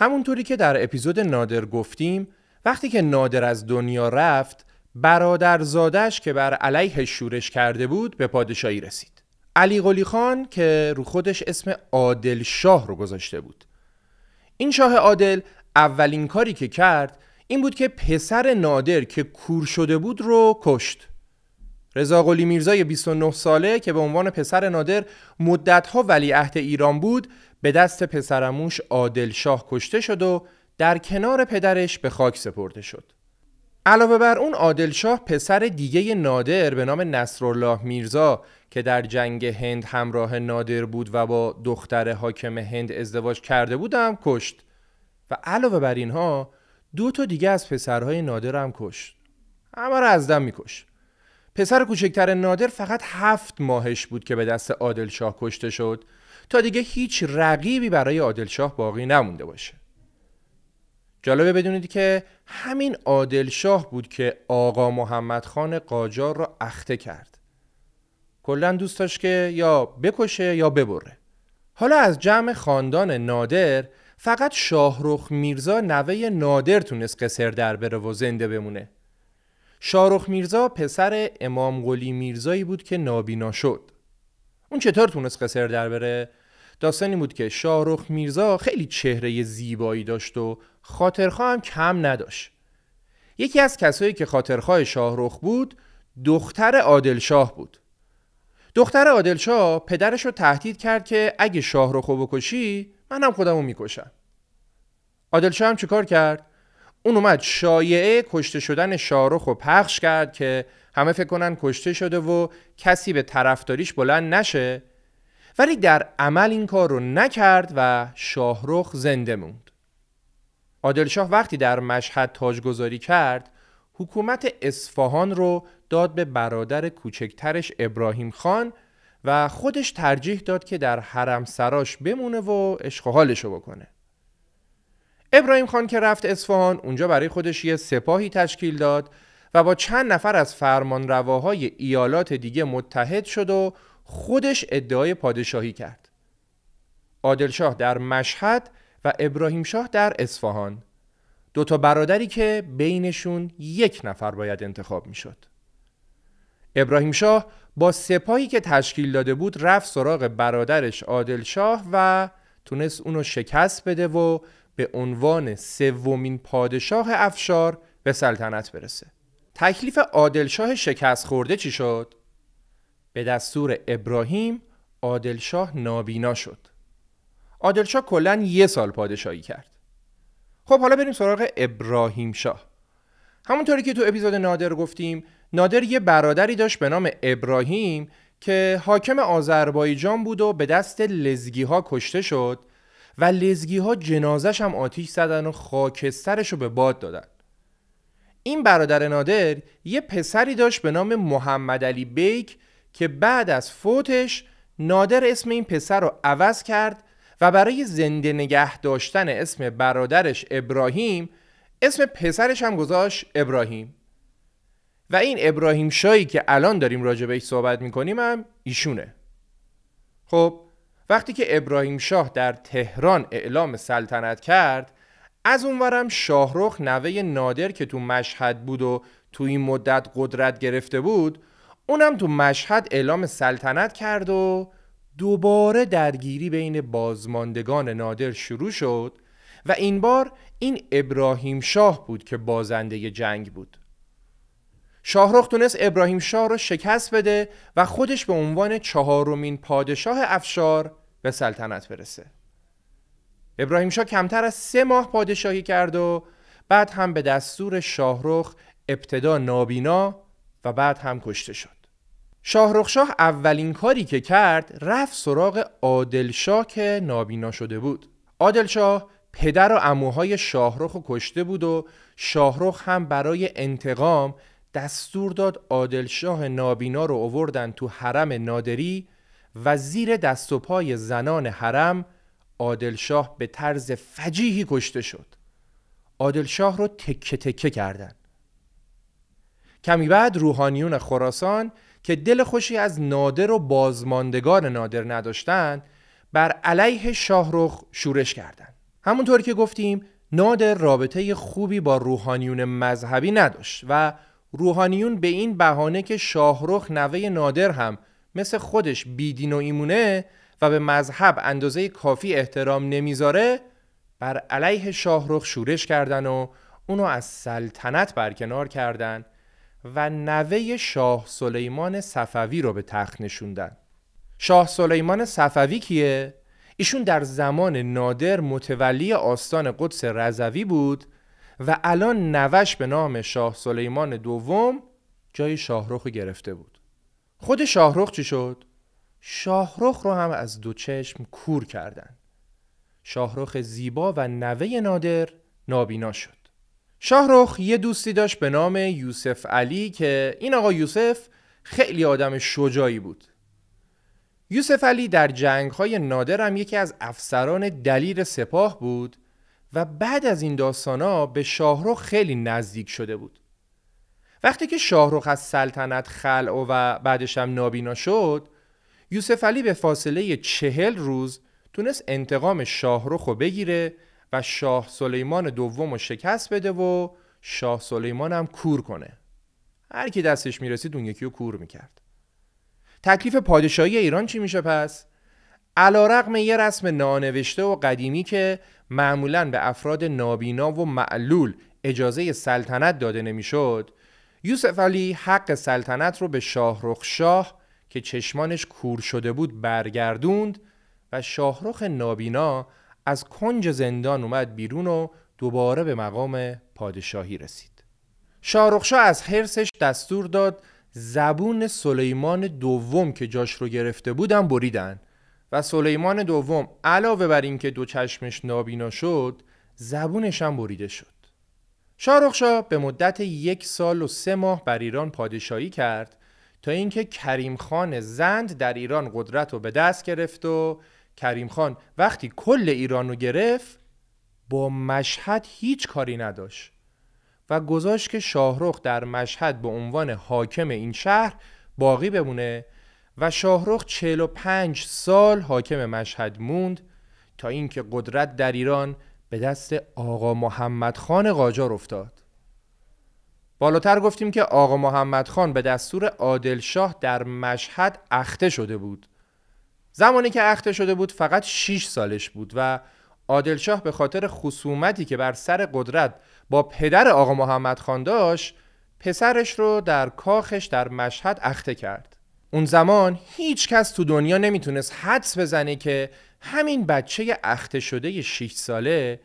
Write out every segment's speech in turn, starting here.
همونطوری که در اپیزود نادر گفتیم وقتی که نادر از دنیا رفت برادرزادش که بر علیه شورش کرده بود به پادشاهی رسید علی قلی خان که رو خودش اسم عادل شاه رو گذاشته بود این شاه عادل اولین کاری که کرد این بود که پسر نادر که کور شده بود رو کشت رضا قلی میرزای 29 ساله که به عنوان پسر نادر مدتها ولیعهد ایران بود به دست پسرموش عادل شاه کشته شد و در کنار پدرش به خاک سپرده شد. علاوه بر اون عادل شاه پسر دیگه نادر به نام نصرالله میرزا که در جنگ هند همراه نادر بود و با دختر حاکم هند ازدواج کرده بودم کشت و علاوه بر اینها دو تا دیگه از پسرهای نادر هم کشت اما را از دم میکش پسر کوچکتر نادر فقط هفت ماهش بود که به دست عادل شاه کشته شد تا دیگه هیچ رقیبی برای شاه باقی نمونده باشه جالبه بدونید که همین شاه بود که آقا محمد خان قاجار را اخته کرد کلا دوست داشت که یا بکشه یا ببره حالا از جمع خاندان نادر فقط شاهرخ میرزا نوه نادر تونست قصر در بره و زنده بمونه شاهروخ میرزا پسر امام قلی میرزایی بود که نابینا شد اون چطور تونست قصر در بره داستانی بود که شاهرخ میرزا خیلی چهره زیبایی داشت و خاطرخواه هم کم نداشت یکی از کسایی که خاطرخواه شاهرخ بود دختر عادلشاه بود دختر عادلشاه پدرش رو تهدید کرد که اگه شاهرخ رو بکشی منم خودمو میکشم عادلشاه هم چیکار کرد اون اومد شایعه کشته شدن شاهرخ رو پخش کرد که همه فکر کنن کشته شده و کسی به طرفداریش بلند نشه ولی در عمل این کار رو نکرد و شاهرخ زنده موند عادلشاه وقتی در مشهد تاجگذاری کرد حکومت اصفهان رو داد به برادر کوچکترش ابراهیم خان و خودش ترجیح داد که در حرم سراش بمونه و عشق رو بکنه ابراهیم خان که رفت اصفهان اونجا برای خودش یه سپاهی تشکیل داد و با چند نفر از فرمانرواهای ایالات دیگه متحد شد و خودش ادعای پادشاهی کرد شاه در مشهد و ابراهیم شاه در اصفهان دو تا برادری که بینشون یک نفر باید انتخاب میشد. ابراهیم شاه با سپاهی که تشکیل داده بود رفت سراغ برادرش عادل شاه و تونست اونو شکست بده و به عنوان سومین پادشاه افشار به سلطنت برسه. تکلیف عادل شاه شکست خورده چی شد؟ به دستور ابراهیم عادلشاه نابینا شد عادلشاه کلا یه سال پادشاهی کرد خب حالا بریم سراغ ابراهیم شاه همونطوری که تو اپیزود نادر گفتیم نادر یه برادری داشت به نام ابراهیم که حاکم آذربایجان بود و به دست لزگی ها کشته شد و لزگی ها جنازش هم آتیش زدن و خاکسترش رو به باد دادن این برادر نادر یه پسری داشت به نام محمد علی بیک که بعد از فوتش نادر اسم این پسر رو عوض کرد و برای زنده نگه داشتن اسم برادرش ابراهیم اسم پسرش هم گذاشت ابراهیم و این ابراهیم شایی که الان داریم راجع بهش صحبت میکنیم هم ایشونه خب وقتی که ابراهیم شاه در تهران اعلام سلطنت کرد از اونورم شاهرخ نوه نادر که تو مشهد بود و تو این مدت قدرت گرفته بود اونم تو مشهد اعلام سلطنت کرد و دوباره درگیری بین بازماندگان نادر شروع شد و این بار این ابراهیم شاه بود که بازنده جنگ بود شاهرخ تونست ابراهیم شاه رو شکست بده و خودش به عنوان چهارمین پادشاه افشار به سلطنت برسه ابراهیم شاه کمتر از سه ماه پادشاهی کرد و بعد هم به دستور شاهرخ ابتدا نابینا و بعد هم کشته شد شاهرخشاه اولین کاری که کرد رفت سراغ عادلشاه که نابینا شده بود عادلشاه پدر و عموهای شاهرخ رو کشته بود و شاهرخ هم برای انتقام دستور داد عادلشاه نابینا رو اووردن تو حرم نادری و زیر دست و پای زنان حرم عادلشاه به طرز فجیحی کشته شد عادلشاه رو تکه تکه کردند کمی بعد روحانیون خراسان که دل خوشی از نادر و بازماندگان نادر نداشتند بر علیه شاهروخ شورش کردند همونطور که گفتیم نادر رابطه خوبی با روحانیون مذهبی نداشت و روحانیون به این بهانه که شاهروخ نوه نادر هم مثل خودش بیدین و ایمونه و به مذهب اندازه کافی احترام نمیذاره بر علیه شاهروخ شورش کردن و اونو از سلطنت برکنار کردند. و نوه شاه سلیمان صفوی رو به تخت نشوندن شاه سلیمان صفوی کیه؟ ایشون در زمان نادر متولی آستان قدس رضوی بود و الان نوش به نام شاه سلیمان دوم جای شاهرخ گرفته بود خود شاهروخ چی شد؟ شاهروخ رو هم از دو چشم کور کردن شاهروخ زیبا و نوه نادر نابینا شد شاهروخ یه دوستی داشت به نام یوسف علی که این آقا یوسف خیلی آدم شجاعی بود یوسف علی در جنگ های نادر هم یکی از افسران دلیر سپاه بود و بعد از این داستان به شاهروخ خیلی نزدیک شده بود وقتی که شاهروخ از سلطنت خلع و بعدش هم نابینا شد یوسف علی به فاصله چهل روز تونست انتقام شاهروخ رو بگیره و شاه سلیمان دوم رو شکست بده و شاه سلیمان هم کور کنه هر کی دستش میرسید اون یکی رو کور میکرد تکلیف پادشاهی ایران چی میشه پس؟ علا رقم یه رسم نانوشته و قدیمی که معمولا به افراد نابینا و معلول اجازه سلطنت داده نمیشد یوسف علی حق سلطنت رو به شاهرخ شاه که چشمانش کور شده بود برگردوند و شاهرخ نابینا از کنج زندان اومد بیرون و دوباره به مقام پادشاهی رسید شارخشا از حرسش دستور داد زبون سلیمان دوم که جاش رو گرفته بودن بریدن و سلیمان دوم علاوه بر اینکه دو چشمش نابینا شد زبونش هم بریده شد شارخشا به مدت یک سال و سه ماه بر ایران پادشاهی کرد تا اینکه کریم خان زند در ایران قدرت رو به دست گرفت و کریم خان وقتی کل ایران رو گرفت با مشهد هیچ کاری نداشت و گذاشت که شاهروخ در مشهد به عنوان حاکم این شهر باقی بمونه و شاهرخ 45 سال حاکم مشهد موند تا اینکه قدرت در ایران به دست آقا محمد خان قاجار افتاد بالاتر گفتیم که آقا محمد خان به دستور عادل شاه در مشهد اخته شده بود زمانی که اخته شده بود فقط 6 سالش بود و عادلشاه به خاطر خصومتی که بر سر قدرت با پدر آقا محمد خان داشت پسرش رو در کاخش در مشهد اخته کرد اون زمان هیچ کس تو دنیا نمیتونست حدس بزنه که همین بچه اخته شده 6 ساله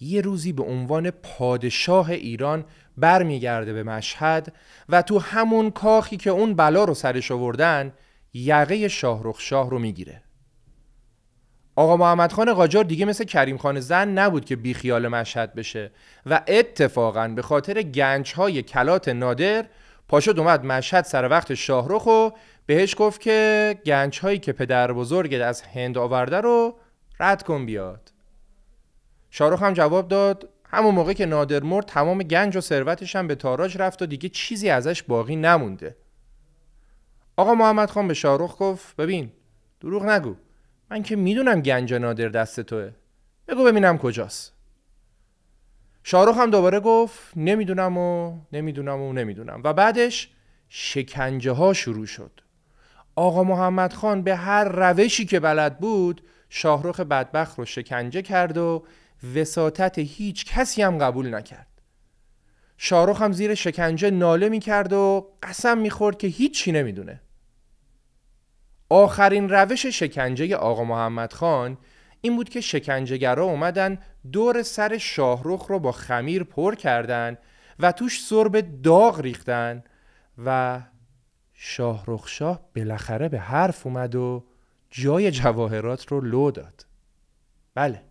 یه روزی به عنوان پادشاه ایران برمیگرده به مشهد و تو همون کاخی که اون بلا رو سرش آوردن یقه شاهرخ شاه رو میگیره آقا محمد خان قاجار دیگه مثل کریم خان زن نبود که بیخیال مشهد بشه و اتفاقا به خاطر گنج های کلات نادر پاشد اومد مشهد سر وقت شاهرخ و بهش گفت که گنج هایی که پدر بزرگت از هند آورده رو رد کن بیاد شاهروخ هم جواب داد همون موقع که نادر مرد تمام گنج و ثروتش هم به تاراج رفت و دیگه چیزی ازش باقی نمونده آقا محمد خان به شاروخ گفت ببین دروغ نگو من که میدونم گنج نادر دست توه بگو ببینم کجاست شاروخ هم دوباره گفت نمیدونم و نمیدونم و نمیدونم و بعدش شکنجه ها شروع شد آقا محمد خان به هر روشی که بلد بود شاهرخ بدبخت رو شکنجه کرد و وساطت هیچ کسی هم قبول نکرد شاروخ هم زیر شکنجه ناله میکرد و قسم میخورد که هیچی نمیدونه آخرین روش شکنجه آقا محمد خان این بود که شکنجهگرا اومدن دور سر شاهروخ رو با خمیر پر کردن و توش سرب داغ ریختن و شاهروخ شاه بالاخره به حرف اومد و جای جواهرات رو لو داد بله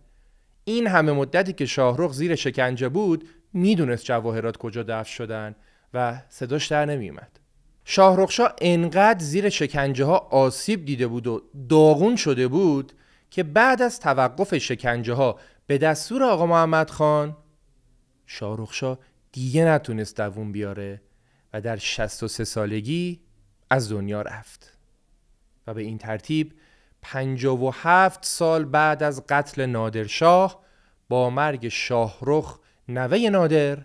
این همه مدتی که شاهروخ زیر شکنجه بود میدونست جواهرات کجا دفن شدن و صداش در نمیومد شاهرخشا انقدر زیر شکنجه ها آسیب دیده بود و داغون شده بود که بعد از توقف شکنجه ها به دستور آقا محمد خان شاهرخشا دیگه نتونست دووم بیاره و در 63 سالگی از دنیا رفت و به این ترتیب 57 سال بعد از قتل نادرشاه با مرگ شاهرخ نوه نادر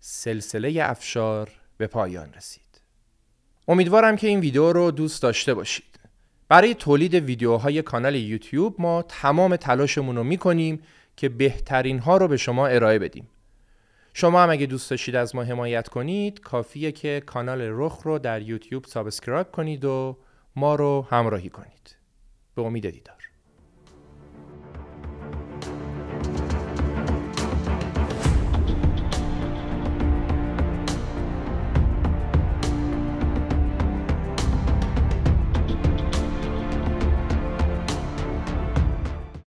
سلسله افشار به پایان رسید امیدوارم که این ویدیو رو دوست داشته باشید. برای تولید ویدیوهای کانال یوتیوب ما تمام تلاشمون رو میکنیم که بهترین ها رو به شما ارائه بدیم. شما هم اگه دوست داشتید از ما حمایت کنید کافیه که کانال رخ رو در یوتیوب سابسکرایب کنید و ما رو همراهی کنید. به امید دیدار.